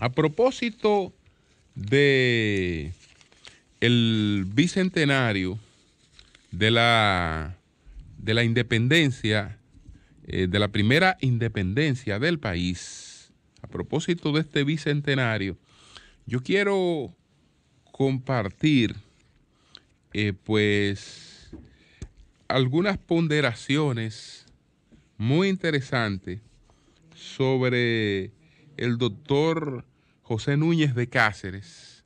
A propósito de el bicentenario de la, de la independencia, eh, de la primera independencia del país, a propósito de este bicentenario, yo quiero compartir eh, pues algunas ponderaciones muy interesantes sobre el doctor José Núñez de Cáceres,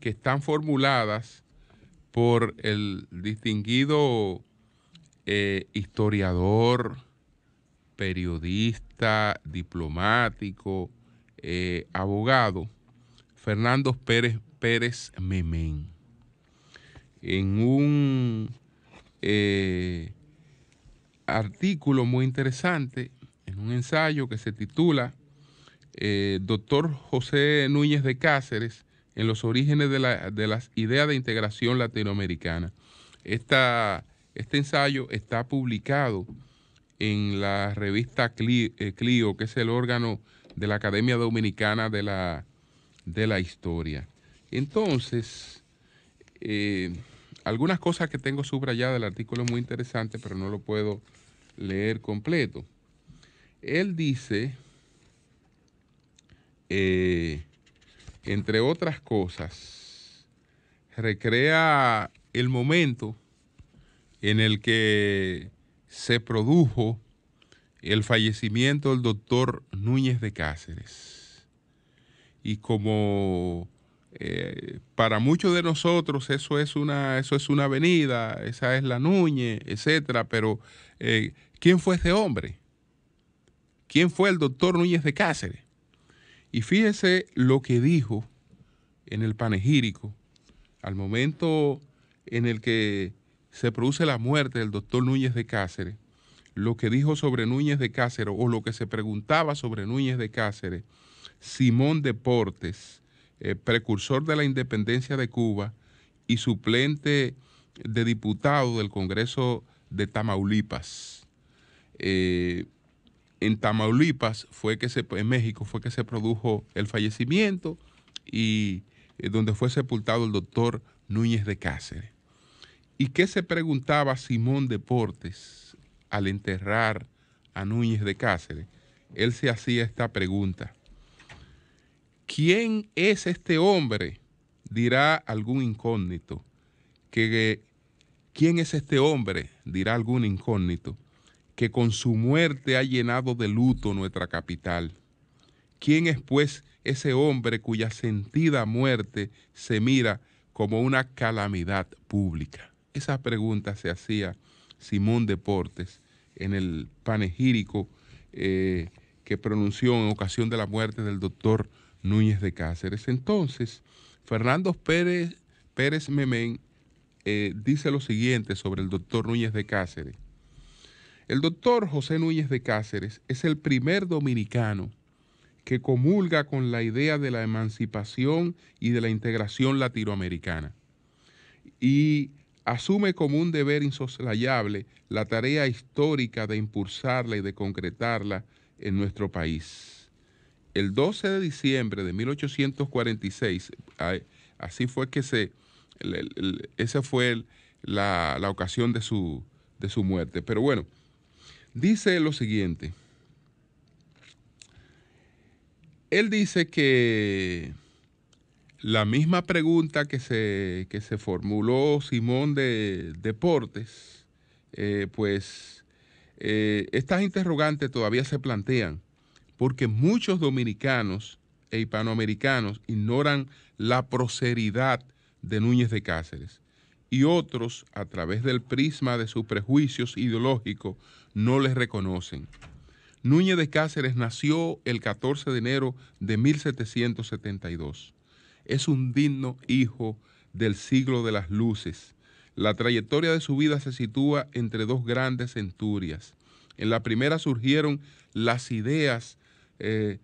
que están formuladas por el distinguido eh, historiador, periodista, diplomático, eh, abogado, Fernando Pérez, Pérez Memén. En un eh, artículo muy interesante, en un ensayo que se titula eh, doctor José Núñez de Cáceres en los orígenes de, las ideas de integración latinoamericana. este ensayo está publicado en la revista eh, Clio, que es el órgano de la Academia Dominicana de la, de la Historia. Entonces, eh, algunas cosas que tengo subrayadas del artículo es muy interesante, pero no lo puedo leer completo. Él dice eh, entre otras cosas, recrea el momento en el que se produjo el fallecimiento del doctor Núñez de Cáceres. Y como eh, para muchos de nosotros eso es una, eso es una avenida, esa es la Núñez, etcétera, pero eh, ¿quién fue ese hombre? ¿Quién fue el doctor Núñez de Cáceres? Y fíjese lo que dijo en el panegírico, al momento en el que se produce la muerte del doctor Núñez de Cáceres, lo que dijo sobre Núñez de Cáceres o lo que se preguntaba sobre Núñez de Cáceres, Simón Deportes, eh, precursor de la independencia de Cuba y suplente de diputado del Congreso de Tamaulipas. Eh, en Tamaulipas fue que se, en México fue que se produjo el fallecimiento y eh, donde fue sepultado el doctor Núñez de Cáceres. ¿Y qué se preguntaba Simón Deportes al enterrar a Núñez de Cáceres? Él se hacía esta pregunta. ¿Quién es este hombre? dirá algún incógnito. Que, ¿Quién es este hombre? dirá algún incógnito que con su muerte ha llenado de luto nuestra capital. ¿Quién es pues ese hombre cuya sentida muerte se mira como una calamidad pública? Esa pregunta se hacía Simón Deportes en el panegírico eh, que pronunció en ocasión de la muerte del doctor Núñez de Cáceres. Entonces, Fernando Pérez, Pérez Memén eh, dice lo siguiente sobre el doctor Núñez de Cáceres. El doctor José Núñez de Cáceres es el primer dominicano que comulga con la idea de la emancipación y de la integración latinoamericana y asume como un deber insoslayable la tarea histórica de impulsarla y de concretarla en nuestro país. El 12 de diciembre de 1846, así fue que se, esa fue la, ocasión de su, de su muerte. Pero bueno, dice lo siguiente. Él dice que la misma pregunta que se, se formuló Simón de Deportes, eh, pues eh, estas interrogantes todavía se plantean, porque muchos dominicanos e hispanoamericanos ignoran la proseridad de Núñez de Cáceres y otros, a través del prisma de sus prejuicios ideológicos, no les reconocen. Núñez de Cáceres nació el 14 de enero de 1772. Es un digno hijo del siglo de las luces. La trayectoria de su vida se sitúa entre dos grandes centurias. En la primera surgieron las ideas eh,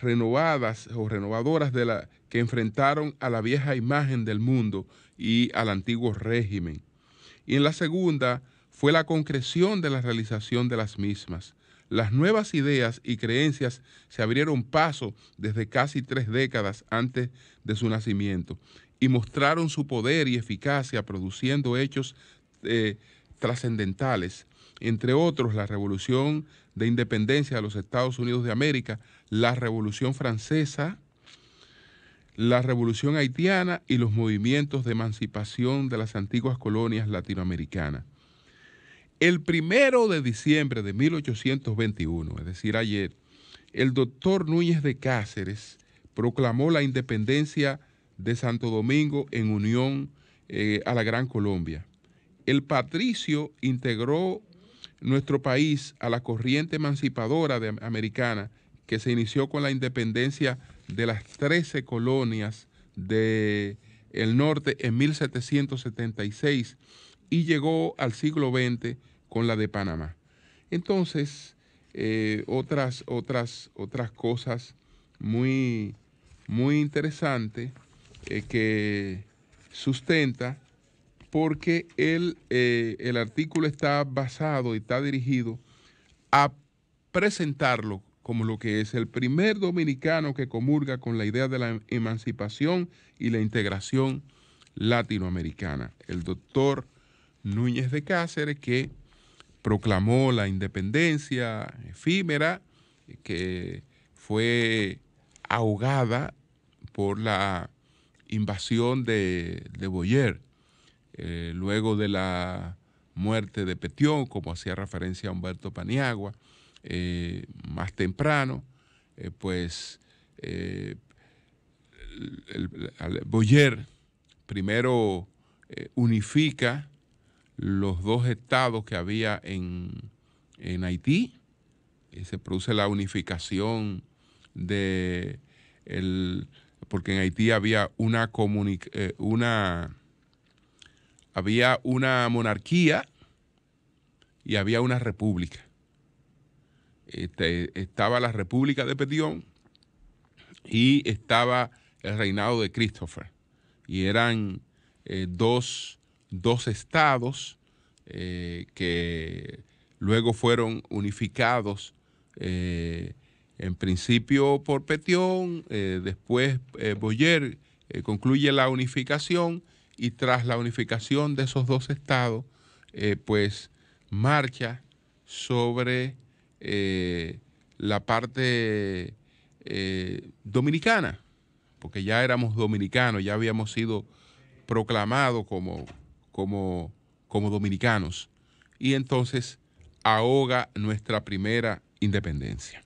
renovadas o renovadoras de la, que enfrentaron a la vieja imagen del mundo y al antiguo régimen. Y en la segunda fue la concreción de la realización de las mismas. Las nuevas ideas y creencias se abrieron paso desde casi tres décadas antes de su nacimiento y mostraron su poder y eficacia produciendo hechos eh, trascendentales, entre otros la Revolución de Independencia de los Estados Unidos de América, la Revolución Francesa, la revolución haitiana y los movimientos de emancipación de las antiguas colonias latinoamericanas. El primero de diciembre de 1821, es decir, ayer, el doctor Núñez de Cáceres proclamó la independencia de Santo Domingo en unión eh, a la Gran Colombia. El patricio integró nuestro país a la corriente emancipadora americana que se inició con la independencia de las 13 colonias del norte en 1776 y llegó al siglo XX con la de Panamá. Entonces, eh, otras, otras, otras cosas muy, muy interesantes eh, que sustenta porque el, eh, el artículo está basado y está dirigido a presentarlo como lo que es el primer dominicano que comulga con la idea de la emancipación y la integración latinoamericana, el doctor Núñez de Cáceres, que proclamó la independencia efímera, que fue ahogada por la invasión de, Boyer, eh, luego de la muerte de Petión, como hacía referencia a Humberto Paniagua. Eh, más temprano, eh, pues eh, Boyer primero unifica los dos estados que había en, Haití y se produce la unificación de el, porque en Haití había una una había una monarquía y había una república. Este, estaba la República de Petión y estaba el reinado de Christopher. Y eran eh, dos, estados eh, que luego fueron unificados eh, en principio por Petión, después Boyer concluye la unificación y tras la unificación de esos dos estados, pues marcha sobre eh, la parte eh, dominicana, porque ya éramos dominicanos, ya habíamos sido proclamados como, como, como dominicanos. Y entonces ahoga nuestra primera independencia.